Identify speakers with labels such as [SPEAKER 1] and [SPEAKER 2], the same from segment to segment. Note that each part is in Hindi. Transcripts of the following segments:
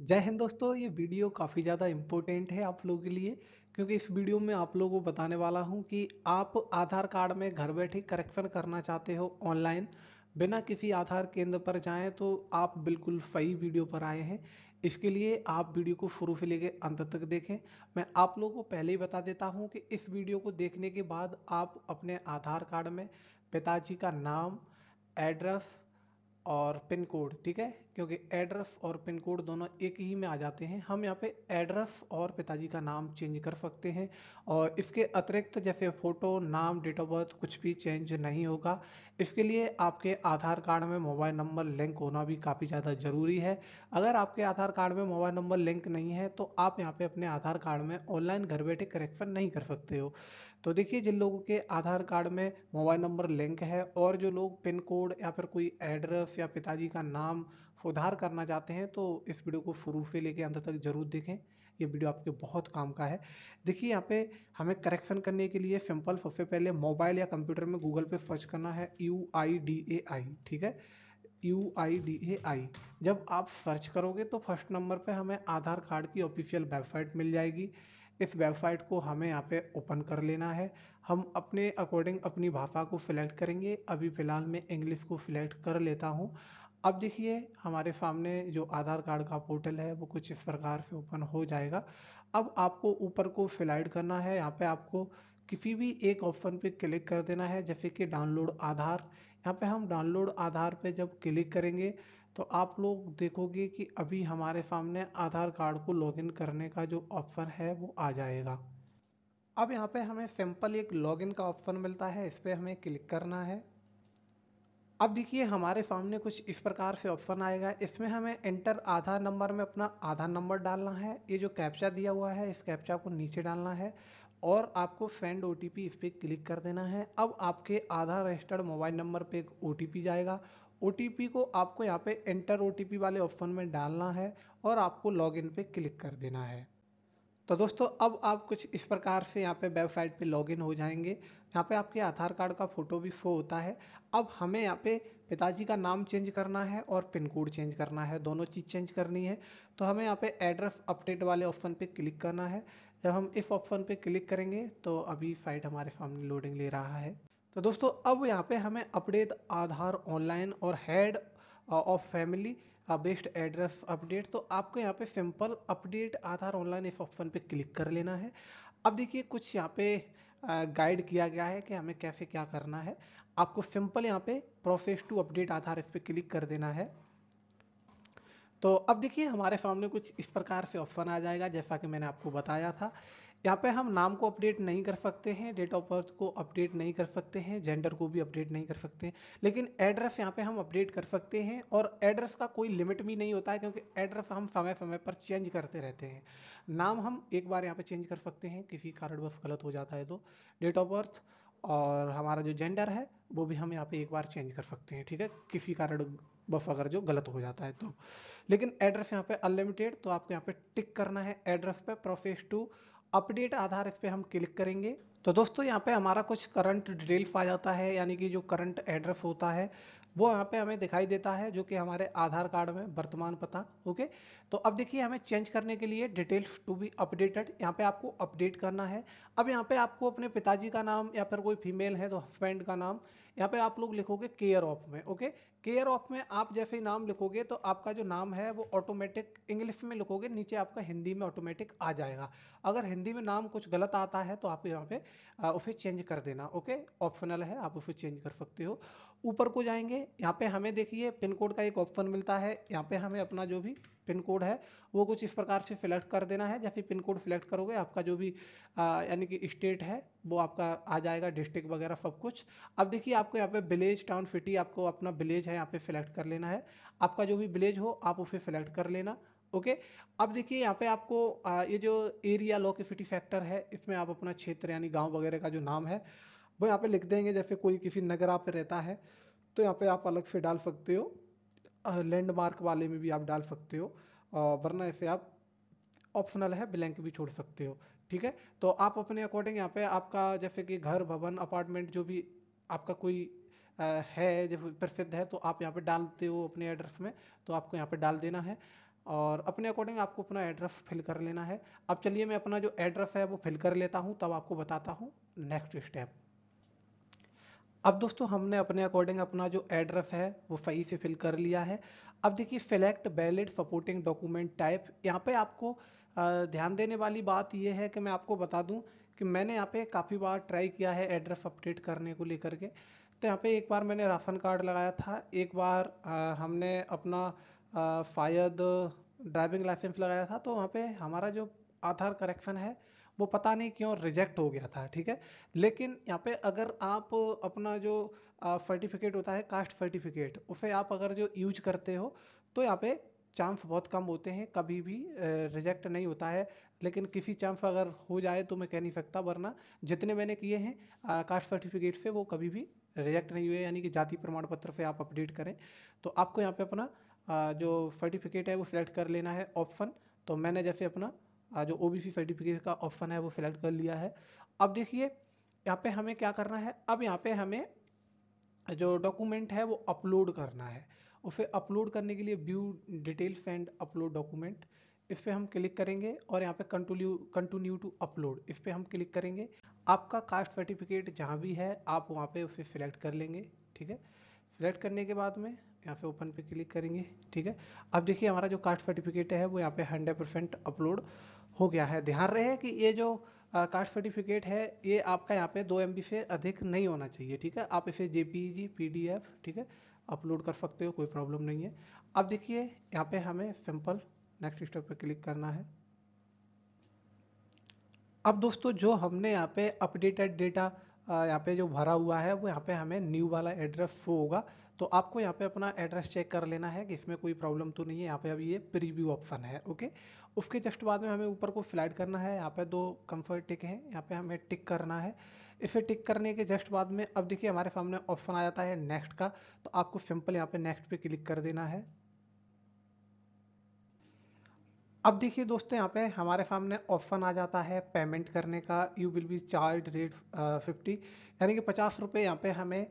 [SPEAKER 1] जय हिंद दोस्तों ये वीडियो काफ़ी ज़्यादा इम्पोर्टेंट है आप लोगों के लिए क्योंकि इस वीडियो में आप लोगों को बताने वाला हूँ कि आप आधार कार्ड में घर बैठे करेक्शन करना चाहते हो ऑनलाइन बिना किसी आधार केंद्र पर जाएं तो आप बिल्कुल सही वीडियो पर आए हैं इसके लिए आप वीडियो को शुरू से लेकर अंत तक देखें मैं आप लोगों को पहले ही बता देता हूँ कि इस वीडियो को देखने के बाद आप अपने आधार कार्ड में पिताजी का नाम एड्रेस और पिन कोड ठीक है क्योंकि एड्रेस और पिन कोड दोनों एक ही में आ जाते हैं हम यहाँ पे एड्रेस और पिताजी का नाम चेंज कर सकते हैं और इसके अतिरिक्त जैसे फ़ोटो नाम डेट ऑफ बर्थ कुछ भी चेंज नहीं होगा इसके लिए आपके आधार कार्ड में मोबाइल नंबर लिंक होना भी काफ़ी ज़्यादा ज़रूरी है अगर आपके आधार कार्ड में मोबाइल नंबर लिंक नहीं है तो आप यहाँ पर अपने आधार कार्ड में ऑनलाइन घर बैठे करेक्शन नहीं कर सकते हो तो देखिए जिन लोगों के आधार कार्ड में मोबाइल नंबर लिंक है और जो लोग पिन कोड या फिर कोई एड्रेस या पिताजी का नाम उधार करना चाहते हैं तो इस वीडियो को शुरू से लेके अंत तक जरूर देखें ये वीडियो आपके बहुत काम का है देखिए यहाँ पे हमें करेक्शन करने के लिए सिंपल सबसे पहले मोबाइल या कंप्यूटर में गूगल पे सर्च करना है यू आई डी ए आई ठीक है यू आई डी ए आई जब आप सर्च करोगे तो फर्स्ट नंबर पे हमें आधार कार्ड की ऑफिशियल वेबसाइट मिल जाएगी इस वेबसाइट को हमें यहाँ पे ओपन कर लेना है हम अपने अकॉर्डिंग अपनी भाषा को सिलेक्ट करेंगे अभी फ़िलहाल मैं इंग्लिश को सिलेक्ट कर लेता हूँ अब देखिए हमारे सामने जो आधार कार्ड का पोर्टल है वो कुछ इस प्रकार से ओपन हो जाएगा अब आपको ऊपर को स्लाइड करना है यहाँ पे आपको किसी भी एक ऑप्शन पे क्लिक कर देना है जैसे कि डाउनलोड आधार यहाँ पे हम डाउनलोड आधार पे जब क्लिक करेंगे तो आप लोग देखोगे कि अभी हमारे सामने आधार कार्ड को लॉगिन करने का जो ऑप्शन है वो आ जाएगा अब यहाँ पे हमें सिंपल एक लॉगिन का ऑप्शन मिलता है इस पर हमें क्लिक करना है अब देखिए हमारे सामने कुछ इस प्रकार से ऑप्शन आएगा इसमें हमें एंटर आधार नंबर में अपना आधार नंबर डालना है ये जो कैप्चा दिया हुआ है इस कैप्चा को नीचे डालना है और आपको सेंड ओ इस पर क्लिक कर देना है अब आपके आधार रजिस्टर्ड मोबाइल नंबर पे एक ओ जाएगा ओ को आपको यहाँ पे एंटर ओ वाले ऑप्शन में डालना है और आपको लॉगिन पे क्लिक कर देना है तो दोस्तों अब आप कुछ इस प्रकार से यहाँ पे वेबसाइट पे लॉगिन हो जाएंगे यहाँ पे आपके आधार कार्ड का फ़ोटो भी शो होता है अब हमें यहाँ पे पिताजी का नाम चेंज करना है और पिन कोड चेंज करना है दोनों चीज़ चेंज करनी है तो हमें यहाँ पे एड्रेस अपडेट वाले ऑप्शन पे क्लिक करना है जब हम इस ऑप्शन पे क्लिक करेंगे तो अभी साइट हमारे सामने लोडिंग ले रहा है तो दोस्तों अब यहाँ पे हमें अपडेट आधार ऑनलाइन और head of family best address update तो आपको यहाँ पे सिंपल अपडेट आधार ऑनलाइन इस ऑप्शन पे क्लिक कर लेना है अब देखिए कुछ यहाँ पे गाइड uh, किया गया है कि हमें कैसे क्या करना है आपको सिंपल यहाँ पे प्रोसेस टू अपडेट आधार इस पर क्लिक कर देना है तो अब देखिए हमारे सामने कुछ इस प्रकार से ऑप्शन आ जाएगा जैसा कि मैंने आपको बताया था यहाँ पे हम नाम को अपडेट नहीं कर सकते हैं डेट ऑफ बर्थ को अपडेट नहीं कर सकते हैं जेंडर को भी अपडेट नहीं कर सकते हैं लेकिन एड्रेस यहाँ पे हम अपडेट कर सकते हैं और एड्रेस का कोई लिमिट भी नहीं होता है क्योंकि एड्रेस हम समय समय पर चेंज करते रहते हैं नाम हम एक बार यहाँ पे चेंज कर सकते हैं किसी कारणवश गलत हो जाता है तो डेट ऑफ बर्थ और हमारा जो जेंडर है वो भी हम यहाँ पे एक बार चेंज कर सकते हैं ठीक है किसी कारण बफ अगर जो गलत हो जाता है तो लेकिन एड्रेस यहाँ पे अनलिमिटेड तो आपको यहाँ पे टिक करना है एड्रेस पे प्रोफेस टू अपडेट आधार इस पर हम क्लिक करेंगे तो दोस्तों यहाँ पे हमारा कुछ करंट डिटेल्स आ जाता है यानी कि जो करंट एड्रेस होता है वो यहाँ पे हमें दिखाई देता है जो कि हमारे आधार कार्ड में वर्तमान पता ओके तो अब देखिए हमें चेंज करने के लिए डिटेल्स टू बी अपडेटेड यहाँ पे आपको अपडेट करना है अब यहाँ पे आपको अपने पिताजी का नाम या फिर कोई फीमेल है तो हस्बैंड का नाम यहाँ पे आप लोग लिखोगे केयर ऑफ में ओके केयर ऑफ में आप जैसे ही नाम लिखोगे तो आपका जो नाम है वो ऑटोमेटिक इंग्लिश में लिखोगे नीचे आपका हिंदी में ऑटोमेटिक आ जाएगा अगर हिंदी में नाम कुछ गलत आता है तो आप यहाँ पे उसे चेंज कर देना ओके ऑप्शनल है आप उसे चेंज कर सकते हो ऊपर को जाएंगे यहाँ पे हमें देखिए पिन कोड का एक ऑप्शन मिलता है यहाँ पे हमें अपना जो भी पिन कोड है वो कुछ इस प्रकार से सिलेक्ट कर देना है जैसे पिन कोड सिलेक्ट करोगे आपका जो भी यानी कि स्टेट है वो आपका आ जाएगा डिस्ट्रिक्ट वगैरह सब कुछ अब देखिए आपको यहाँ पे विलेज टाउन सिटी आपको अपना विलेज है यहाँ पे सिलेक्ट कर लेना है आपका जो भी विलेज हो आप उसे सिलेक्ट कर लेना ओके अब देखिए यहाँ पे आपको आ, ये जो एरिया सिटी फैक्टर है इसमें आप अपना क्षेत्र यानी गांव वगैरह का जो नाम है वो यहाँ पे लिख देंगे जैसे कोई किसी नगर आप रहता है तो यहाँ पे आप अलग से डाल सकते हो लैंडमार्क वाले में भी आप डाल सकते हो वरना ऐसे आप ऑप्शनल है ब्लैंक भी छोड़ सकते हो ठीक है तो आप अपने अकॉर्डिंग यहाँ पे आपका जैसे कि घर भवन अपार्टमेंट जो भी आपका कोई है जब प्रसिद्ध है तो आप यहाँ पे डालते हो अपने एड्रेस में तो आपको यहाँ पे डाल देना है और अपने अकॉर्डिंग आपको अपना एड्रेस फिल कर लेना है अब चलिए मैं अपना जो एड्रेस है वो फिल कर लेता हूँ तब आपको बताता हूँ नेक्स्ट स्टेप अब दोस्तों हमने अपने अकॉर्डिंग अपना जो एड्रेस है वो सही से फिल कर लिया है अब देखिए select valid supporting document type यहाँ पे आपको ध्यान देने वाली बात ये है कि मैं आपको बता दूँ कि मैंने यहाँ पे काफ़ी बार ट्राई किया है एड्रेस अपडेट करने को लेकर के तो यहाँ पे एक बार मैंने राशन कार्ड लगाया था एक बार आ, हमने अपना शायद ड्राइविंग लाइसेंस लगाया था तो वहाँ पर हमारा जो आधार करेक्शन है वो पता नहीं क्यों रिजेक्ट हो गया था ठीक है लेकिन यहाँ पे अगर आप अपना जो सर्टिफिकेट होता है कास्ट सर्टिफिकेट उसे आप अगर जो यूज करते हो तो यहाँ पे चांस बहुत कम होते हैं कभी भी रिजेक्ट नहीं होता है लेकिन किसी चांस अगर हो जाए तो मैं कह नहीं सकता वरना जितने मैंने किए हैं कास्ट सर्टिफिकेट से वो कभी भी रिजेक्ट नहीं हुए यानी कि जाति प्रमाण पत्र से आप अपडेट करें तो आपको यहाँ पे अपना जो सर्टिफिकेट है वो सिलेक्ट कर लेना है ऑप्शन तो मैंने जैसे अपना जो ओ सर्टिफिकेट का ऑप्शन है वो सिलेक्ट कर लिया है अब देखिए यहाँ पे हमें क्या करना है अब यहाँ पे हमें जो डॉक्यूमेंट है वो अपलोड करना है उसे अपलोड करने के लिए view details and upload document इस पर हम क्लिक करेंगे और यहाँ पे कंटिन्यू कंटिन्यू टू अपलोड इस पर हम क्लिक करेंगे आपका कास्ट सर्टिफिकेट जहाँ भी है आप वहाँ पे उसे सिलेक्ट कर लेंगे ठीक है सिलेक्ट करने के बाद में यहाँ पे ओपन पे क्लिक करेंगे ठीक है अब देखिए हमारा जो कास्ट सर्टिफिकेट है वो यहाँ पे हंड्रेड परसेंट अपलोड हो गया है ध्यान रहे कि ये जो कास्ट सर्टिफिकेट है ये आपका यहाँ पे दो एम से अधिक नहीं होना चाहिए ठीक है आप इसे जे पी e ठीक है अपलोड कर सकते हो कोई प्रॉब्लम नहीं है अब देखिए यहाँ पे हमें सिंपल नेक्स्ट स्टेप पे क्लिक करना है अब दोस्तों जो हमने यहाँ पे अपडेटेड डेटा यहाँ पे जो भरा हुआ है वो यहाँ पे हमें न्यू वाला एड्रेस शो होगा तो आपको यहाँ पे अपना एड्रेस चेक कर लेना है कि इसमें कोई प्रॉब्लम तो नहीं है यहाँ पे अब ये प्रीव्यू ऑप्शन है ओके उसके जस्ट बाद में हमें ऊपर को फ्लाइट करना है यहाँ पे दो कंफर्ट टिक हैं यहाँ पे हमें टिक करना है इसे टिक करने के जस्ट बाद में अब देखिए हमारे सामने ऑप्शन आ जाता है नेक्स्ट का तो आपको सिंपल यहाँ पे नेक्स्ट पे क्लिक कर देना है अब देखिए दोस्तों यहाँ पे हमारे सामने ऑप्शन आ जाता है पेमेंट करने का you will be charge rate fifty यानी कि पचास रुपये यहाँ पर हमें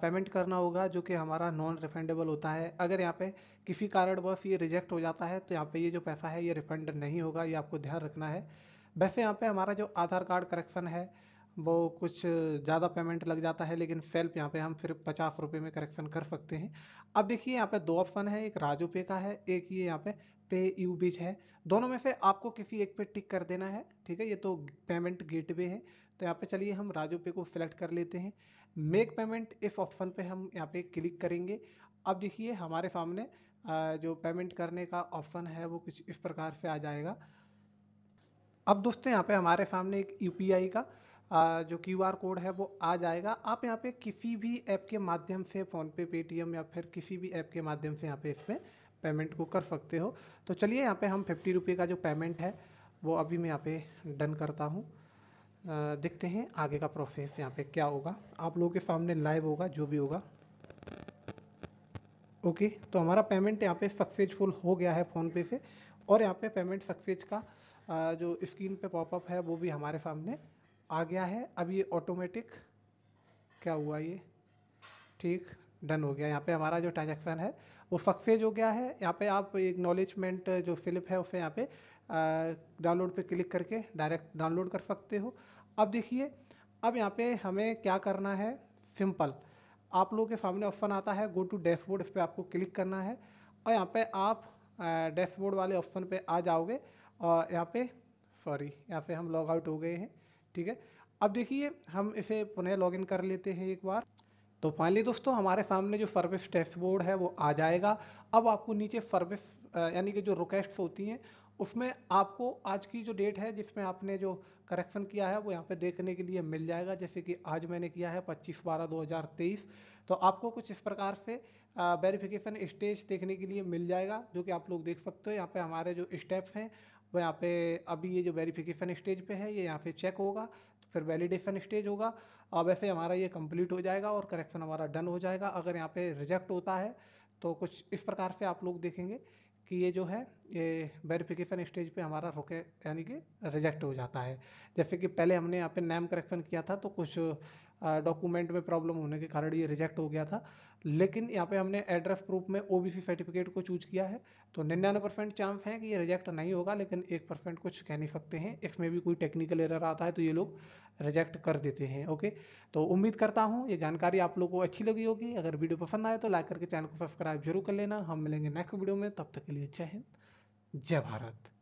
[SPEAKER 1] पेमेंट करना होगा जो कि हमारा नॉन रिफंडेबल होता है अगर यहाँ पे किसी कारणवश ये रिजेक्ट हो जाता है तो यहाँ पे ये जो पैसा है ये रिफंड नहीं होगा ये आपको ध्यान रखना है वैसे यहाँ पे हमारा जो आधार कार्ड करेक्शन है वो कुछ ज़्यादा पेमेंट लग जाता है लेकिन सेल्फ यहाँ पे हम सिर्फ पचास रुपये में करेक्शन कर सकते हैं अब देखिए यहाँ पे दो ऑप्शन है एक राजू पे का है एक ये यहाँ पे पे यू बीच है दोनों में से आपको किसी एक पे टिक कर देना है ठीक है ये तो पेमेंट गेटवे है तो यहाँ पे चलिए हम राजू पे को सिलेक्ट कर लेते हैं मेक पेमेंट इस ऑप्शन पे हम यहाँ पे क्लिक करेंगे अब देखिए हमारे सामने जो पेमेंट करने का ऑप्शन है वो कुछ इस प्रकार से आ जाएगा अब दोस्तों यहाँ पे हमारे सामने एक यूपीआई का जो क्यू आर कोड है वो आ जाएगा आप यहाँ पे किसी भी ऐप के माध्यम से फ़ोनपे पेटीएम या फिर किसी भी ऐप के माध्यम से यहाँ पे इसमें पेमेंट को कर सकते हो तो चलिए यहाँ पे हम फिफ्टी रुपये का जो पेमेंट है वो अभी मैं यहाँ पे डन करता हूँ देखते हैं आगे का प्रोसेस यहाँ पे क्या होगा आप लोगों के सामने लाइव होगा जो भी होगा ओके तो हमारा पेमेंट यहाँ पे सक्सेसफुल हो गया है फ़ोनपे से और यहाँ पे पेमेंट सक्सेज का जो स्क्रीन पे पॉपअप है वो भी हमारे सामने आ गया है अब ये ऑटोमेटिक क्या हुआ ये ठीक डन हो गया यहाँ पे हमारा जो ट्रांजेक्शन है वो फकफेज हो गया है यहाँ पे आप एक्नॉलेजमेंट जो फिलिप है उसे यहाँ पे डाउनलोड पे क्लिक करके डायरेक्ट डाउनलोड कर सकते हो अब देखिए अब यहाँ पे हमें क्या करना है सिंपल आप लोगों के सामने ऑप्शन आता है गो टू डैशबोर्ड इस पर आपको क्लिक करना है और यहाँ पे आप डैशबोर्ड वाले ऑप्शन पे आ जाओगे और यहाँ पे सॉरी यहाँ पे हम लॉग आउट हो गए हैं ठीक है अब देखिए हम इसे पुनः लॉगिन कर लेते हैं एक बार तो फाइनली दोस्तों हमारे सामने जो सर्विस डैशबोर्ड है वो आ जाएगा अब आपको नीचे सर्विस यानी कि जो रिक्वेस्ट होती हैं उसमें आपको आज की जो डेट है जिसमें आपने जो करेक्शन किया है वो यहाँ पे देखने के लिए मिल जाएगा जैसे कि आज मैंने किया है 25 बारह 2023 तो आपको कुछ इस प्रकार से वेरिफिकेशन स्टेज देखने के लिए मिल जाएगा जो कि आप लोग देख सकते हो यहाँ पे हमारे जो स्टेप्स हैं वो यहाँ पे अभी ये जो वेरिफिकेशन स्टेज पे है ये यहाँ पे चेक होगा तो फिर वैलिडेशन स्टेज होगा अब ऐसे हमारा ये कंप्लीट हो जाएगा और करेक्शन हमारा डन हो जाएगा अगर यहाँ पे रिजेक्ट होता है तो कुछ इस प्रकार से आप लोग देखेंगे कि ये जो है ये वेरिफिकेशन स्टेज पे हमारा रुके यानी कि रिजेक्ट हो जाता है जैसे कि पहले हमने यहाँ पे नेम करेक्शन किया था तो कुछ डॉक्यूमेंट में प्रॉब्लम होने के कारण ये रिजेक्ट हो गया था लेकिन यहाँ पे हमने एड्रेस प्रूफ में ओबीसी सर्टिफिकेट को चूज किया है तो निन्यानवे परसेंट चांस है कि ये रिजेक्ट नहीं होगा लेकिन एक परसेंट कुछ कह नहीं सकते हैं इसमें भी कोई टेक्निकल एरर आता है तो ये लोग रिजेक्ट कर देते हैं ओके तो उम्मीद करता हूँ ये जानकारी आप लोग को अच्छी लगी होगी अगर वीडियो पसंद आए तो लाइक करके चैनल को सब्सक्राइब जरूर कर लेना हम मिलेंगे नेक्स्ट वीडियो में तब तक के लिए जय हिंद जय भारत